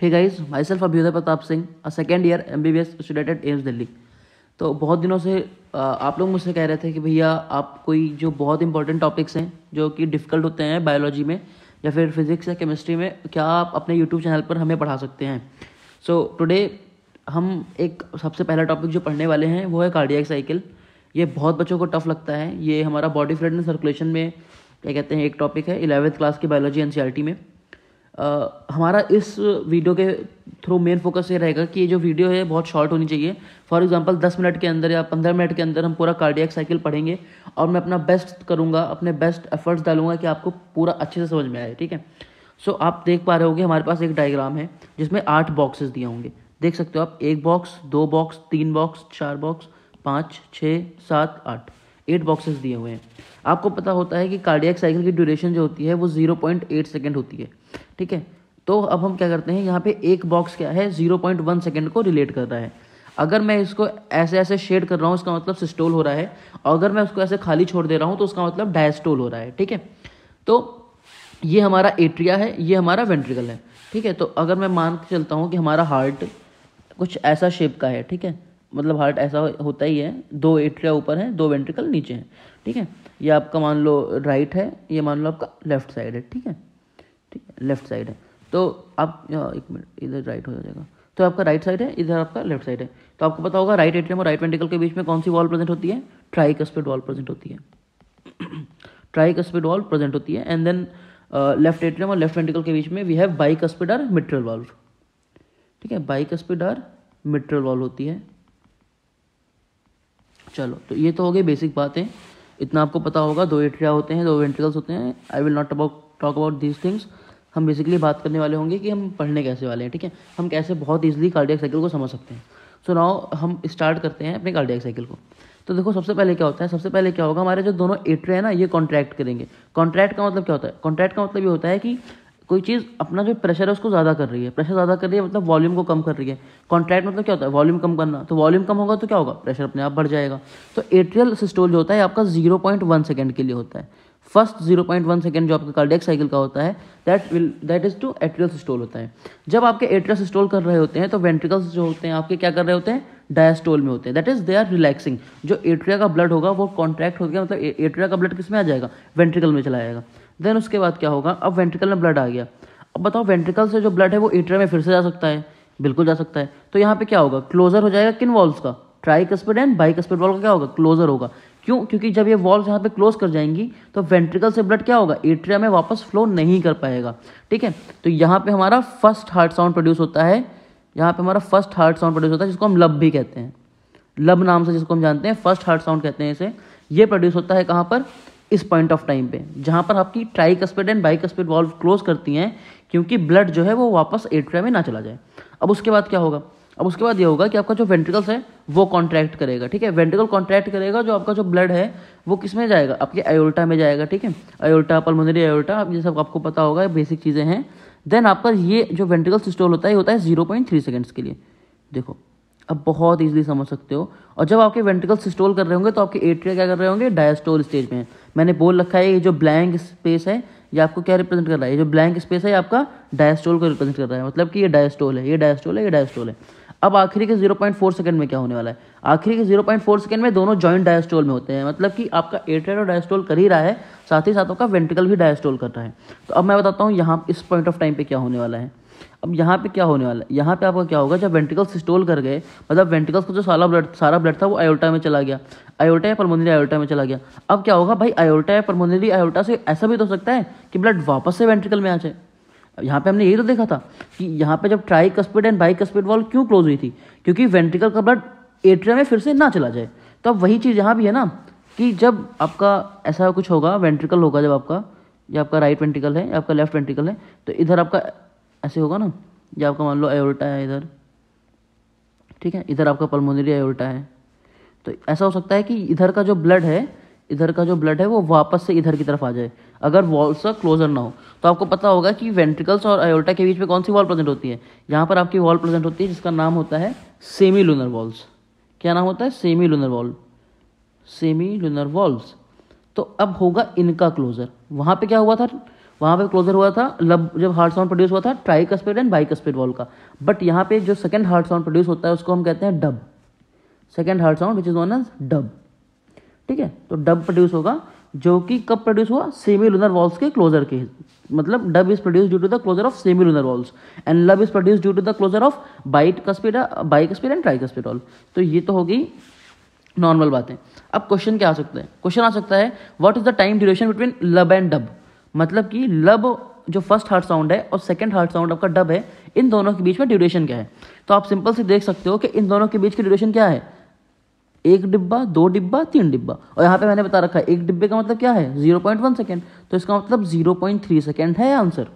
hey guys myself Abhyudaya Pratap Singh a second year M B B S student at AIIMS Delhi तो बहुत दिनों से आप लोग मुझसे कह रहे थे कि भैया आप कोई जो बहुत इंपॉर्टेंट टॉपिक्स हैं जो कि डिफ़िकल्ट होते हैं बायोलॉजी में या फिर फिज़िक्स या केमिस्ट्री में क्या आप अपने यूट्यूब चैनल पर हमें पढ़ा सकते हैं सो so, टुडे हम एक सबसे पहला टॉपिक जो पढ़ने वाले हैं वो है कार्डियक साइकिल ये बहुत बच्चों को टफ लगता है ये हमारा बॉडी फ्लड एंड सर्कुलेशन में क्या कहते हैं एक टॉपिक है इलेवेंथ क्लास की बायोलॉजी एन में हमारा इस वीडियो के थ्रू मेन फोकस ये रहेगा कि ये जो वीडियो है बहुत शॉर्ट होनी चाहिए फॉर एग्जांपल 10 मिनट के अंदर या 15 मिनट के अंदर हम पूरा कार्डियक साइकिल पढ़ेंगे और मैं अपना बेस्ट करूँगा अपने बेस्ट एफर्ट्स डालूंगा कि आपको पूरा अच्छे से समझ में आए ठीक है सो आप देख पा रहे होंगे हमारे पास एक डायग्राम है जिसमें आठ बॉक्सेस दिए होंगे देख सकते हो आप एक बॉक्स दो बॉक्स तीन बॉक्स चार बॉक्स पाँच छः सात आठ एट बॉक्सेस दिए हुए हैं आपको पता होता है कि कार्डियक साइकिल की ड्यूरेशन जो होती है वो जीरो पॉइंट एट सेकेंड होती है ठीक है तो अब हम क्या करते हैं यहाँ पे एक बॉक्स क्या है जीरो पॉइंट वन सेकेंड को रिलेट कर रहा है अगर मैं इसको ऐसे ऐसे शेड कर रहा हूँ इसका मतलब सिस्टोल हो रहा है और अगर मैं उसको ऐसे खाली छोड़ दे रहा हूँ तो उसका मतलब डायस्टोल हो रहा है ठीक है तो ये हमारा एट्रिया है ये हमारा वेंट्रिकल है ठीक है तो अगर मैं मान के चलता हूँ कि हमारा हार्ट कुछ ऐसा शेप का है ठीक है मतलब हार्ट ऐसा होता ही है दो एट्रिया ऊपर है दो वेंट्रिकल नीचे हैं ठीक है ये आपका मान लो राइट है ये मान लो आपका लेफ्ट साइड है ठीक है ठीक है लेफ्ट साइड है तो आप एक मिनट इधर राइट हो जाएगा तो आपका राइट साइड है इधर आपका लेफ्ट साइड है तो आपको पता होगा राइट एट्रियम और राइट वेंट्रिकल के बीच में कौन सी वॉल प्रेजेंट होती है ट्राइकस्पिड वॉल प्रेजेंट होती है ट्राइकस्पिड वॉल प्रेजेंट होती है एंड देन लेफ्ट एट्रियम और लेफ्ट वेंट्रिकल के बीच में we have bi bicuspid or mitral valve ठीक है bi bicuspid or mitral valve होती है चलो तो ये तो हो गई बेसिक बातें इतना आपको पता होगा दो एट्रिया होते हैं दो वेंट्रिकल्स होते हैं I will not about talk about these things हम बेसिकली बात करने वाले होंगे कि हम पढ़ने कैसे वाले हैं ठीक है हम कैसे बहुत ईजिली कार्डियक साइकिल को समझ सकते हैं सो so नाउ हम स्टार्ट करते हैं अपने कार्डियक साइकिल को तो देखो सबसे पहले क्या होता है सबसे पहले क्या होगा हमारे जो दोनों एट्रिया है ना ये कॉन्ट्रैक्ट करेंगे कॉन्ट्रैक्ट का मतलब क्या होता है कॉन्ट्रैक्ट का मतलब ये होता है कि कोई चीज़ अपना जो प्रेशर है उसको ज़्यादा कर रही है प्रेशर ज़्यादा कर रही है मतलब वॉल्यूम को कम कर रही है कॉन्ट्रैक्ट मतलब क्या होता है वॉल्यूम कम करना तो वॉल्यूम कम होगा तो क्या होगा प्रेशर अपने आप बढ़ जाएगा तो एट्रियल सिस्टोल जो होता है आपका जीरो पॉइंट वन सेकेंड के लिए होता है first zero point one second जो आपका कार्डियक साइकिल का होता है that will that is to atrial systole होता है जब आपके एट्रियल सिस्टोल कर रहे होते हैं तो वेंट्रिकल्स जो होते हैं आपके क्या कर रहे होते हैं डायस्टोल में होते हैं that is they are relaxing जो एट्रिया का ब्लड होगा वो कॉन्ट्रैक्ट हो गया मतलब एट्रिया का ब्लड किस में आ जाएगा वेंट्रिकल में चला जाएगा देन उसके बाद क्या होगा अब वेंट्रिकल में ब्लड आ गया अब बताओ वेंट्रिकल से जो ब्लड है वो एट्रिया में फिर से जा सकता है बिल्कुल जा सकता है तो यहाँ पे क्या होगा क्लोजर हो जाएगा किन वॉल्स का कस्पिड एंड कस्पिड वॉल का क्या होगा क्लोजर होगा क्यों क्योंकि जब ये वॉल्स यहाँ पे क्लोज कर जाएंगी तो वेंट्रिकल से ब्लड क्या होगा एट्रिया में वापस फ्लो नहीं कर पाएगा ठीक है तो यहाँ पे हमारा फर्स्ट हार्ट साउंड प्रोड्यूस होता है यहाँ पे हमारा फर्स्ट हार्ट साउंड प्रोड्यूस होता है जिसको हम लब भी कहते हैं लब नाम से जिसको हम जानते हैं फर्स्ट हार्ट साउंड कहते हैं इसे ये प्रोड्यूस होता है कहाँ पर इस पॉइंट ऑफ टाइम पे जहां पर आपकी tricuspid and bicuspid valve close करती हैं क्योंकि ब्लड जो है वो वापस एट्रिया में ना चला जाए अब उसके बाद क्या होगा अब उसके बाद ये होगा कि आपका जो वेंट्रिकल्स है वो कॉन्ट्रैक्ट करेगा ठीक है वेंट्रिकल कॉन्ट्रैक्ट करेगा जो आपका जो ब्लड है वो किस में जाएगा आपके अयोल्टा में जाएगा ठीक है अयोल्टा पल्मोनरी अयोल्टा आप ये सब आपको पता होगा बेसिक चीज़ें हैं देन आपका ये जो वेंट्रिकल सिस्टोल होता है होता है जीरो पॉइंट थ्री सेकेंड्स के लिए देखो अब बहुत ईजिली समझ सकते हो और जब आपके वेंटिकल सिस्टोल कर रहे होंगे तो आपके एट्रिया क्या कर रहे होंगे डायस्टोल स्टेज में मैंने बोल रखा है ये जो ब्लैंक स्पेस है ये आपको क्या रिप्रेजेंट कर रहा है ये जो ब्लैंक स्पेस है आपका डायस्टोल को रिप्रेजेंट कर रहा है मतलब कि ये डायस्टोल है ये डायस्टोल है ये डायस्टोल है अब आखिरी के 0.4 सेकंड में क्या होने वाला है आखिरी के 0.4 सेकंड में दोनों जॉइंट डायस्टोल में होते हैं मतलब कि आपका और डायस्टोल तो कर ही रहा है साथ ही साथ आपका वेंटिकल भी डायस्टोल कर रहा है तो अब मैं बताता हूँ यहाँ इस पॉइंट ऑफ टाइम पे क्या होने वाला है अब यहाँ पे क्या होने वाला है यहाँ पे आपका क्या होगा जब वेंटिकल्स स्टोल कर गए मतलब वेंटिकल्स का जो सारा ब्लड सारा ब्लड था वो आयोटा में चला गया आयोटा या परमोनरी आयोटा में चला गया अब क्या होगा भाई आयोटा या परमोनरी आयोटा से ऐसा भी तो हो सकता है कि ब्लड वापस से वेंटिकल में आ जाए यहाँ पे हमने यही तो देखा था कि यहाँ पे जब tricuspid and bicuspid valve क्यों क्लोज हुई थी क्योंकि वेंटिकल का ब्लड एट्रिया में फिर से ना चला जाए तो अब वही चीज़ यहाँ भी है ना कि जब आपका ऐसा कुछ होगा वेंट्रिकल होगा जब आपका या आपका राइट वेंट्रिकल है या आपका लेफ्ट वेंट्रिकल है तो इधर आपका ऐसे होगा ना ये आपका मान लो एयोल्टा है इधर ठीक है इधर आपका पलमोनरी एयोल्टा है तो ऐसा हो सकता है कि इधर का जो ब्लड है इधर का जो ब्लड है वो वापस से इधर की तरफ आ जाए अगर वॉल्स का क्लोजर ना हो तो आपको पता होगा कि वेंट्रिकल्स और एयोल्टा के बीच में कौन सी वॉल प्रेजेंट होती है यहाँ पर आपकी वॉल प्रेजेंट होती है जिसका नाम होता है सेमी लूनर वॉल्स क्या नाम होता है semilunar valve semilunar valves तो अब होगा इनका क्लोजर वहाँ पे क्या हुआ था वहाँ पे क्लोजर हुआ था लब जब हार्ड साउंड प्रोड्यूस हुआ था tricuspid and bicuspid valve का बट यहाँ पे जो सेकंड हार्ड साउंड प्रोड्यूस होता है उसको हम कहते हैं dub second heart sound which is known as dub ठीक है तो डब प्रोड्यूस होगा जो कि कब प्रोड्यूस हुआ सेमी लूनर वॉल्स के क्लोजर के मतलब dub is produce due to the closure of semilunar valves and lub is produce due to the closure of bicuspid bicuspid and tricuspid valve तो ये तो होगी normal बातें अब question क्या आ सकता है क्वेश्चन आ सकता है what is the time duration between lub and dub मतलब कि लब जो फर्स्ट हार्ट साउंड है और सेकंड हार्ट साउंड आपका डब है इन दोनों के बीच में ड्यूरेशन क्या है तो आप सिंपल से देख सकते हो कि इन दोनों के बीच की ड्यूरेशन क्या है एक डिब्बा दो डिब्बा तीन डिब्बा और यहाँ पे मैंने बता रखा है एक डिब्बे का मतलब क्या है जीरो पॉइंट वन सेकेंड तो इसका मतलब जीरो पॉइंट थ्री सेकेंड है आंसर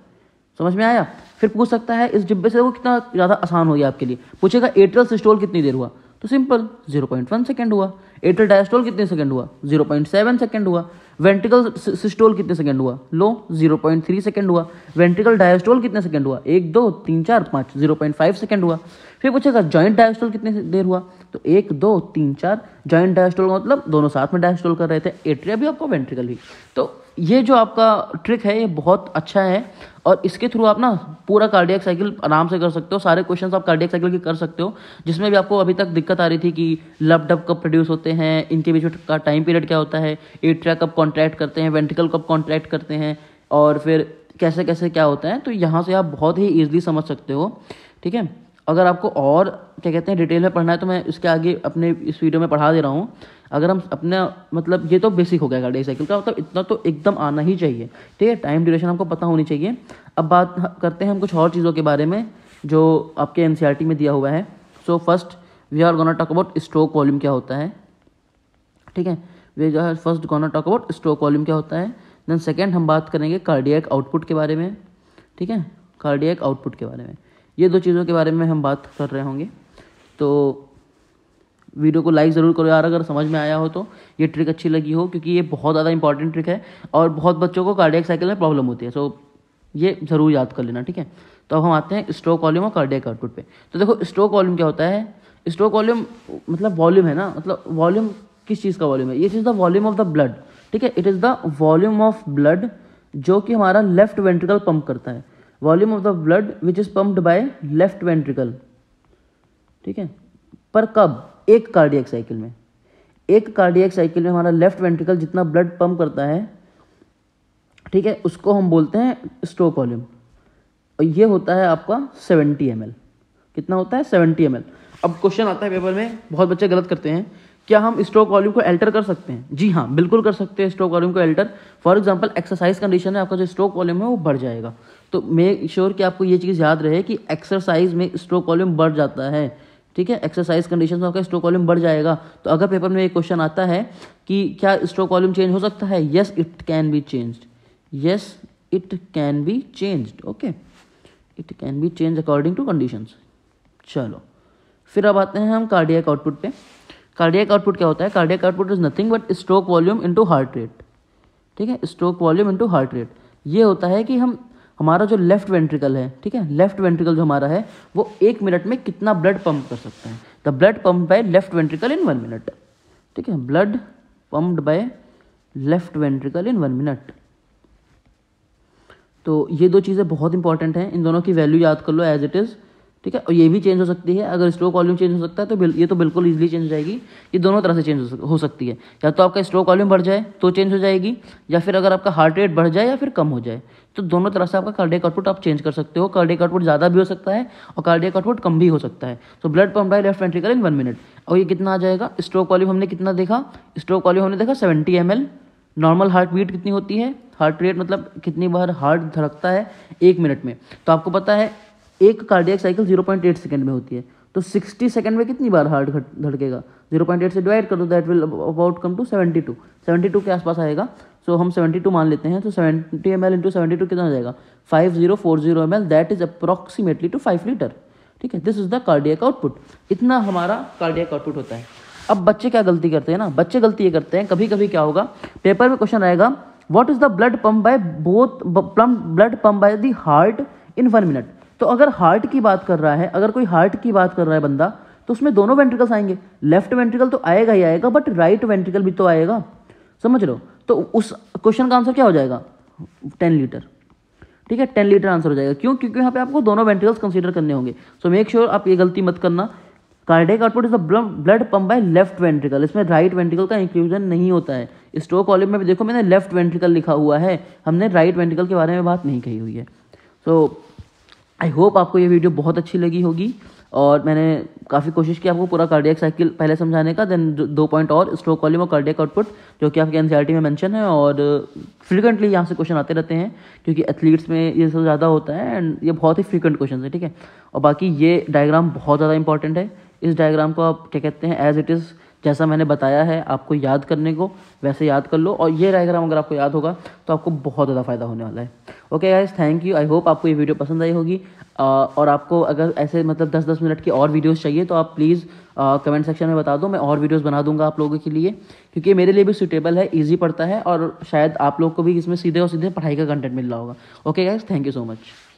समझ में आया फिर पूछ सकता है इस डिब्बे से वो कितना ज़्यादा आसान हो गया आपके लिए पूछेगा एयरटेल सिस्टोल कितनी देर हुआ तो सिंपल 0.1 सेकेंड हुआ एट्रल डायस्टोल कितने सेकेंड हुआ 0.7 सेकेंड हुआ वेंटिकल सिस्टोल कितने सेकेंड हुआ लो 0.3 सेकेंड हुआ वेंटिकल डायस्टोल कितने सेकेंड हुआ एक दो तीन चार पाँच 0.5 सेकेंड हुआ फिर पूछेगा जॉइंट डायस्टोल कितने देर हुआ तो एक दो तीन चार जॉइंट डायस्टोल मतलब दोनों साथ में डायस्टोल कर रहे थे एट्रिया भी आपको वेंट्रिकल भी तो ये जो आपका ट्रिक है ये बहुत अच्छा है और इसके थ्रू आप ना पूरा कार्डियक साइकिल आराम से कर सकते हो सारे क्वेश्चन आप कार्डियक साइकिल के कर सकते हो जिसमें भी आपको अभी तक दिक्कत आ रही थी कि लब डब कब प्रोड्यूस होते हैं इनके बीच का टाइम पीरियड क्या होता है एट्रिया कब कॉन्ट्रैक्ट करते हैं वेंटिकल कब कॉन्ट्रैक्ट करते हैं और फिर कैसे कैसे क्या होता है तो यहाँ से आप बहुत ही ईजिली समझ सकते हो ठीक है अगर आपको और क्या कहते हैं डिटेल में पढ़ना है तो मैं इसके आगे अपने इस वीडियो में पढ़ा दे रहा हूँ अगर हम अपने मतलब ये तो बेसिक हो गया गाड़ी साइकिल का मतलब इतना तो एकदम आना ही चाहिए ठीक है टाइम ड्यूरेशन हमको पता होनी चाहिए अब बात करते हैं हम कुछ और चीज़ों के बारे में जो आपके एन e में दिया हुआ है so first we are gonna talk about stroke volume क्या होता है ठीक है we are first gonna talk about stroke volume क्या होता है देन सेकेंड हम बात करेंगे कार्डियक आउटपुट के बारे में ठीक है कार्डियक आउटपुट के बारे में ये दो चीज़ों के बारे में हम बात कर रहे होंगे तो वीडियो को लाइक ज़रूर करो यार अगर समझ में आया हो तो ये ट्रिक अच्छी लगी हो क्योंकि ये बहुत ज़्यादा इंपॉर्टेंट ट्रिक है और बहुत बच्चों को कार्डियक साइकिल में प्रॉब्लम होती है सो ये ज़रूर याद कर लेना ठीक है तो अब हम आते हैं स्ट्रोक वॉल्यूम और कार्डियक आउटपुट पे तो देखो स्ट्रोक वॉल्यूम क्या होता है स्ट्रोक वॉल्यूम मतलब वॉल्यूम है ना मतलब वॉल्यूम किस चीज़ का वॉल्यूम है it is the volume of the blood ठीक है it is the volume of blood जो कि हमारा लेफ्ट वेंट्रिकल पंप करता है volume of the blood which is pumped by left ventricle ठीक है पर कब एक कार्डियक साइकिल में एक कार्डियक साइकिल में हमारा लेफ्ट वेंट्रिकल जितना ब्लड पंप करता है ठीक है उसको हम बोलते हैं स्ट्रोक वॉल्यूम और ये होता है आपका सेवेंटी एम कितना होता है सेवेंटी एम अब क्वेश्चन आता है पेपर में बहुत बच्चे गलत करते हैं क्या हम स्ट्रोक वॉल्यूम को अल्टर कर सकते हैं जी हाँ बिल्कुल कर सकते हैं स्ट्रोक वॉल्यूम को alter for example exercise condition है आपका जो स्ट्रोक वॉल्यूम है वो बढ़ जाएगा तो मेक श्योर sure कि आपको ये चीज़ याद रहे कि एक्सरसाइज में स्ट्रोक वॉल्यूम बढ़ जाता है ठीक है एक्सरसाइज कंडीशन में आपका स्ट्रोक वॉल्यूम बढ़ जाएगा तो अगर पेपर में एक क्वेश्चन आता है कि क्या स्ट्रोक वॉल्यूम चेंज हो सकता है yes it can be change yes it can be change okay it can be change according to condition चलो फिर अब आते हैं हम कार्डियक आउटपुट पे कार्डियक आउटपुट क्या होता है cardiac output is nothing but stroke volume into heart rate ठीक है stroke volume into heart rate ये होता है कि हम हमारा जो लेफ्ट वेंट्रिकल है ठीक है लेफ्ट वेंट्रिकल जो हमारा है वो एक मिनट में कितना ब्लड पंप कर सकता है the blood pump by left ventricle in one minute ठीक है blood pumped by left ventricle in one minute तो ये दो चीज़ें बहुत इंपॉर्टेंट हैं इन दोनों की वैल्यू याद कर लो एज इट इज़ ठीक है और ये भी चेंज हो सकती है अगर स्ट्रोक वॉल्यूम चेंज हो सकता है तो ये तो बिल्कुल ईजिली चेंज हो जाएगी ये दोनों तरह से चेंज हो सकती है या तो आपका स्ट्रोक वॉल्यूम बढ़ जाए तो चेंज हो जाएगी या फिर अगर आपका हार्ट रेट बढ़ जाए या फिर कम हो जाए तो दोनों तरह से आपका कार्डियक आउटपुट आप चेंज कर सकते हो कार्डियक आउटपुट ज़्यादा भी हो सकता है और कार्डियक आउटपुट कम भी हो सकता है तो blood pump by left ventricle in one minute और ये कितना आ जाएगा स्ट्रोक वॉल्यूम हमने कितना देखा स्ट्रोक वॉल्यूम हमने देखा seventy M normal heartbeat कितनी होती है हार्ट रेट मतलब कितनी बार हार्ट धड़कता है एक मिनट में तो आपको पता है एक कार्डियक साइकिल 0.8 सेकंड में होती है तो 60 सेकंड में कितनी बार हार्ट धड़केगा 0.8 से डिवाइड कर दो that will about come to 72 72 के आसपास आएगा सो so, हम 72 मान लेते हैं तो 70 M L into seventy two कितना हो जाएगा 5040 M L that is approximately to five litre ठीक है this is the cardiac output इतना हमारा कार्डियक आउटपुट होता है अब बच्चे क्या गलती करते हैं ना बच्चे गलती ये करते हैं कभी कभी क्या होगा पेपर में क्वेश्चन आएगा what is the blood pump by both blood pump by the heart in one minute तो अगर हार्ट की बात कर रहा है अगर कोई हार्ट की बात कर रहा है बंदा तो उसमें दोनों वेंट्रिकल्स आएंगे लेफ्ट वेंट्रिकल तो आएगा ही आएगा बट राइट वेंट्रिकल भी तो आएगा समझ लो तो उस क्वेश्चन का आंसर क्या हो जाएगा टेन लीटर ठीक है टेन लीटर आंसर हो जाएगा क्यों क्योंकि यहाँ पे आपको दोनों वेंट्रिकल्स कंसिडर करने होंगे सो मेक श्योर आप ये गलती मत करना cardiac output is the blood pump by left ventricle इसमें राइट वेंट्रिकल का इंक्लूजन नहीं होता है स्ट्रोक कॉलम में भी देखो मैंने लेफ्ट वेंट्रिकल लिखा हुआ है हमने राइट वेंट्रिकल के बारे में बात नहीं कही हुई है सो so, आई होप आपको ये वीडियो बहुत अच्छी लगी होगी और मैंने काफ़ी कोशिश की आपको पूरा कार्डियक साइकिल पहले समझाने का देन दो पॉइंट और स्ट्रोक वॉल्यूम और कार्डियक आउटपुट जो कि आपके एनसीईआरटी में मेंशन है और फ्रिक्वेंटली यहाँ से क्वेश्चन आते रहते हैं क्योंकि एथलीट्स में ये सब ज़्यादा होता है एंड ये बहुत ही फ्रिक्वेंट क्वेश्चन है ठीक है और बाकी ये डायग्राम बहुत ज़्यादा इंपॉर्टेंट है इस डायग्राम को आप क्या कहते हैं एज इट इज़ जैसा मैंने बताया है आपको याद करने को वैसे याद कर लो और ये डायग्राम अगर आपको याद होगा तो आपको बहुत ज़्यादा फ़ायदा होने वाला है okay guys thank you I hope आपको ये वीडियो पसंद आई होगी और आपको अगर ऐसे मतलब दस दस मिनट की और वीडियोस चाहिए तो आप प्लीज़ कमेंट सेक्शन में बता दो मैं और वीडियोस बना दूंगा आप लोगों के लिए क्योंकि मेरे लिए भी सूटेबल है इजी पड़ता है और शायद आप लोग को भी इसमें सीधे और सीधे पढ़ाई का कंटेंट मिल रहा होगा okay guys thank you so much